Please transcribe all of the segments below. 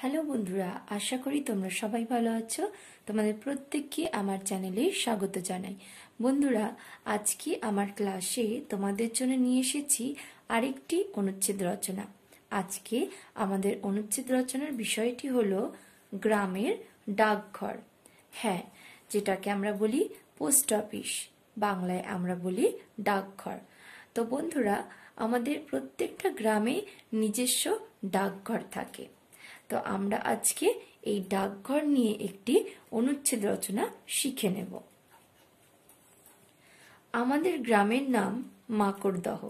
hello বন্ধুরা আশা করি তোমরা সবাই ভালো আছো তোমাদের প্রত্যেককে আমার চ্যানেলে স্বাগত জানাই বন্ধুরা আজকে আমার ক্লাসে তোমাদের জন্য নিয়ে এসেছি আরেকটি অনুচ্ছেদ রচনা আজকে আমাদের অনুচ্ছেদ রচনার বিষয়টি হল গ্রামের ডাকঘর হ্যাঁ যেটাকে আমরা বলি পোস্ট অফিস বাংলায় আমরা বলি ডাকঘর তো বন্ধুরা আমাদের প্রত্যেকটা গ্রামে নিজস্ব ডাকঘর থাকে তো আমরা আজকে এই ডাকঘর নিয়ে একটি অনুচ্ছেদ রচনা শিখে নেব আমাদের গ্রামের নাম মাকড়দহ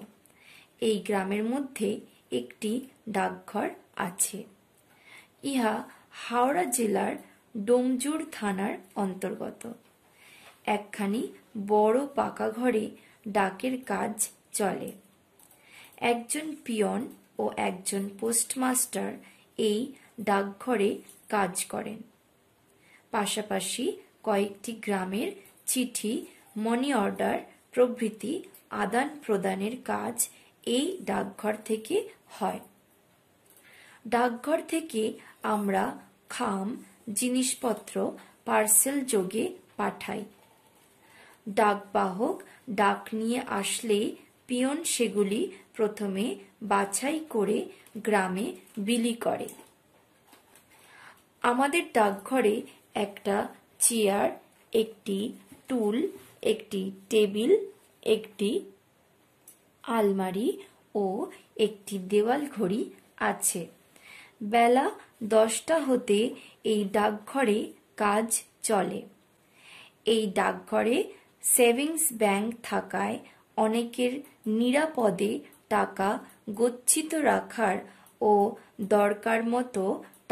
এই গ্রামের মধ্যে একটি ডাকঘর আছে ইহা হাওড়া জেলার ডোমজুর থানার অন্তর্গত একখানি বড় পাকা ঘরে ডাকের কাজ চলে একজন পিয়ন ও একজন পোস্টমাস্টার এই ডাকঘরে কাজ করেন পাশাপাশি কয়েকটি গ্রামের চিঠি মনি অর্ডার প্রভৃতি আদান প্রদানের কাজ এই ডাকঘর থেকে হয় ডাকঘর থেকে আমরা খাম জিনিসপত্র পার্সেল যোগে পাঠাই ডাকবাহক ডাক নিয়ে আসলে পিয়ন সেগুলি প্রথমে বাছাই করে গ্রামে বিলি করে আমাদের ডাকঘরে একটা চেয়ার একটি টুল একটি টেবিল একটি আলমারি ও একটি দেওয়াল ঘড়ি আছে বেলা দশটা হতে এই ডাকঘরে কাজ চলে এই ডাকঘরে সেভিংস ব্যাংক থাকায় অনেকের নিরাপদে টাকা গচ্ছিত রাখার ও দরকার মতো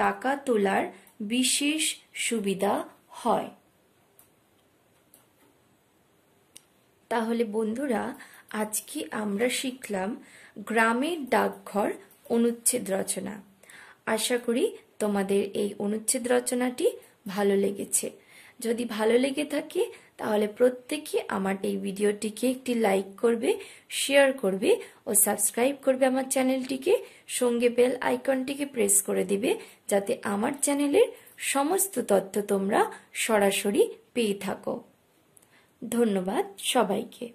টাকা তোলার বিশেষ সুবিধা হয় তাহলে বন্ধুরা আজকে আমরা শিখলাম গ্রামের ডাকঘর অনুচ্ছেদ রচনা আশা করি তোমাদের এই অনুচ্ছেদ রচনাটি ভালো লেগেছে যদি ভালো লেগে থাকে তাহলে প্রত্যেকে আমার এই ভিডিওটিকে একটি লাইক করবে শেয়ার করবে ও সাবস্ক্রাইব করবে আমার চ্যানেলটিকে সঙ্গে বেল আইকনটিকে প্রেস করে দিবে যাতে আমার চ্যানেলের সমস্ত তথ্য তোমরা সরাসরি পেয়ে থাকো ধন্যবাদ সবাইকে